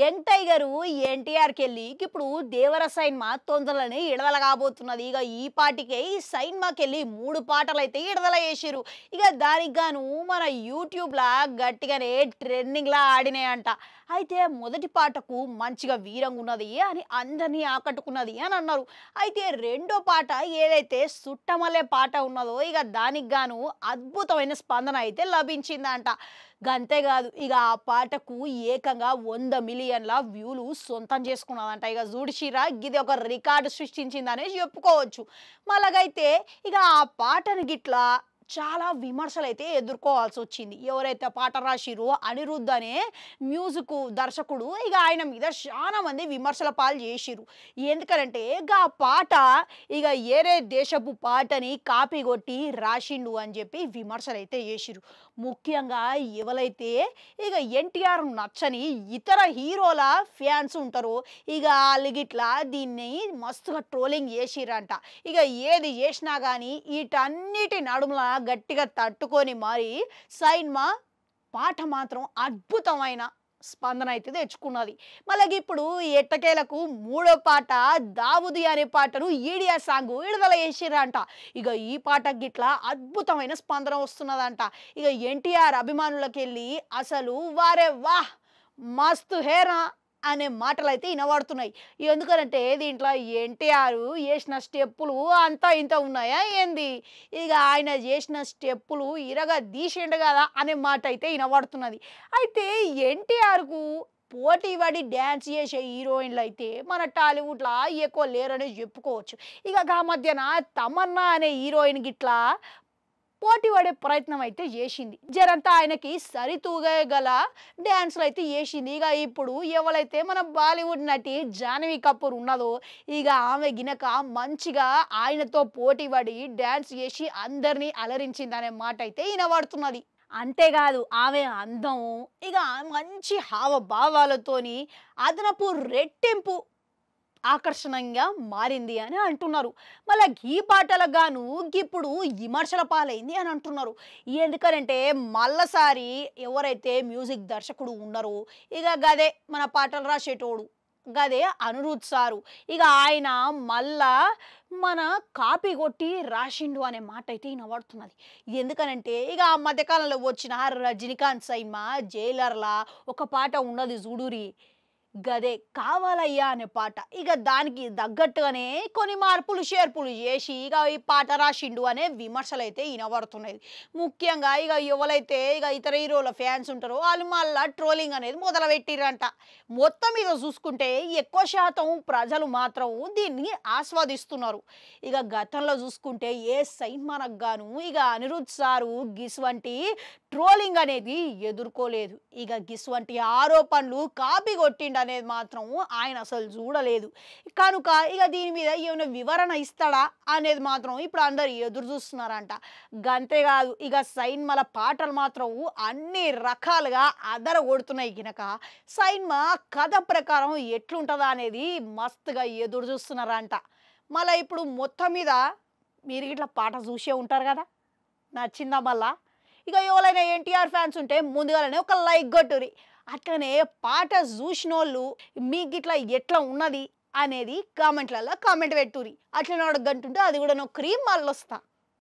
young tiger ఎన్టీఆర్కి వెళ్ళి ఇప్పుడు దేవర సైన్మా తొందరలోనే విడుదల కాబోతున్నది ఇక ఈ పాటికే ఈ సైన్మాకి వెళ్ళి మూడు పాటలు అయితే విడుదల చేసారు ఇక దానికి గాను మన యూట్యూబ్లా గట్టిగానే ట్రెండింగ్లా ఆడినాయంట అయితే మొదటి పాటకు మంచిగా వీరంగా ఉన్నది అని అందరినీ ఆకట్టుకున్నది అని అన్నారు అయితే రెండో పాట ఏదైతే సుట్టమలే పాట ఉన్నదో ఇక దానికి గాను అద్భుతమైన స్పందన అయితే లభించిందంట అంతేకాదు ఇక ఆ పాటకు ఏకంగా వంద మిలియన్ల వ్యూలు సొంతం చేసుకున్నదంట ఇక జూడిషిరా ఇది ఒక రికార్డు సృష్టించిందనే చెప్పుకోవచ్చు మళ్ళగైతే ఇక ఆ పాటను గిట్లా చాలా విమర్శలు అయితే ఎదుర్కోవాల్సి వచ్చింది ఎవరైతే పాట రాసిరో అనిరుద్ధ్ అనే మ్యూజిక్ దర్శకుడు ఇక ఆయన మీద చాలా మంది విమర్శల పాలు చేసిరు ఎందుకంటే ఇక ఆ పాట ఇక ఏరే దేశపు పాటని కాపీ కొట్టి రాసిండు అని చెప్పి విమర్శలు అయితే చేసిరు ముఖ్యంగా ఎవరైతే ఇక ఎన్టీఆర్ నచ్చని ఇతర హీరోల ఫ్యాన్స్ ఉంటారు ఇక అలిగిట్లా దీన్ని మస్తుగా ట్రోలింగ్ చేసిరంట ఇక ఏది చేసినా కానీ వీటన్నిటి నడుముల గట్టిగా తట్టుకొని మరి సైన్మా పాట మాత్రం అద్భుతమైన స్పందన అయితే తెచ్చుకున్నది మళ్ళీ ఇప్పుడు ఎట్టకేలకు మూడో పాట దావుది అనే పాటను ఈడియా సాంగ్ విడుదల చేసిరంట ఇక ఈ పాట గిట్లా అద్భుతమైన స్పందన వస్తున్నదంట ఇక ఎన్టీఆర్ అభిమానులకెళ్ళి అసలు వారే వాహ్ మస్తు హేరా అనే మాటలు అయితే వినబడుతున్నాయి ఎందుకనంటే దీంట్లో ఎన్టీఆర్ చేసిన స్టెప్పులు అంతా ఇంత ఉన్నాయా ఏంది ఇక ఆయన చేసిన స్టెప్పులు ఇరగ దీసిండు కదా అనే మాట అయితే వినబడుతున్నది అయితే ఎన్టీఆర్కు పోటీ పడి డ్యాన్స్ చేసే హీరోయిన్లు అయితే మన టాలీవుడ్లో ఎక్కువ లేరని చెప్పుకోవచ్చు ఇక ఆ మధ్యన తమన్నా అనే హీరోయిన్ గిట్లా పోటీ పడే ప్రయత్నం అయితే చేసింది జరంతా ఆయనకి సరితూగల డ్యాన్స్లు అయితే చేసింది ఇక ఇప్పుడు ఎవరైతే మన బాలీవుడ్ నటి జాహ్నవి కపూర్ ఉన్నదో ఇక ఆమె గినక మంచిగా ఆయనతో పోటీ పడి డ్యాన్స్ చేసి అందరినీ అలరించిందనే మాట అయితే వినబడుతున్నది అంతేకాదు ఆమె అందం ఇక మంచి హావభావాలతోని అదనపు రెట్టింపు ఆకర్షణంగా మారింది అని అంటున్నారు మళ్ళీ ఈ పాటలకు గాను ఇప్పుడు విమర్శల పాలైంది అని అంటున్నారు ఎందుకనంటే మళ్ళసారి ఎవరైతే మ్యూజిక్ దర్శకుడు ఉన్నారో ఇక గదే మన పాటలు రాసేటోడు గదే అనురుద్ సారు ఇక ఆయన మళ్ళా మన కాపీ కొట్టి రాసిండు అనే మాట అయితే వినబడుతున్నది ఎందుకనంటే ఇక ఆ మధ్యకాలంలో వచ్చిన రజనీకాంత్ సైమ జైలర్లా ఒక పాట ఉన్నది జుడూరి గదే కావాలయ్యా అనే పాట ఇక దానికి తగ్గట్టుగానే కొన్ని మార్పులు చేర్పులు చేసి ఇక ఈ పాట రాసిండు అనే విమర్శలు అయితే వినబడుతున్నాయి ముఖ్యంగా ఇక ఎవరైతే ఇక ఇతర హీరోల ఫ్యాన్స్ ఉంటారో వాళ్ళు మళ్ళీ ట్రోలింగ్ అనేది మొదలుపెట్టిరంట మొత్తం మీద చూసుకుంటే ఎక్కువ శాతం ప్రజలు మాత్రం దీన్ని ఆస్వాదిస్తున్నారు ఇక గతంలో చూసుకుంటే ఏ సైన్మనకు గాను ఇక అనిరుద్ సారు గిస్ వంటి ట్రోలింగ్ అనేది ఎదుర్కోలేదు ఇక గిస్ వంటి ఆరోపణలు కాపీ కొట్టిండ అనేది మాత్రం ఆయన అసలు చూడలేదు కనుక ఇక దీని మీద ఏమైనా వివరణ ఇస్తాడా అనేది మాత్రం ఇప్పుడు అందరు ఎదురు చూస్తున్నారంట కాదు ఇక సైన్మల పాటలు మాత్రం అన్ని రకాలుగా అదర కొడుతున్నాయి గినక సైన్మ కథ ప్రకారం ఎట్లుంటుందా అనేది మస్తుగా ఎదురు చూస్తున్నారంట మళ్ళీ ఇప్పుడు మొత్తం మీద మీరు ఇట్లా పాట చూసే ఉంటారు కదా నచ్చిందా మళ్ళా ఇక ఎవరైనా ఎన్టీఆర్ ఫ్యాన్స్ ఉంటే ముందుగానే ఒక లైక్ కొట్టురి అట్లనే పాట చూసినోళ్ళు మీకు ఇట్లా ఎట్లా ఉన్నది అనేది కామెంట్లలో కామెంట్ పెట్టురి అట్లనే అడగంటుంటే అది కూడా నొక్కరి మళ్ళొస్తా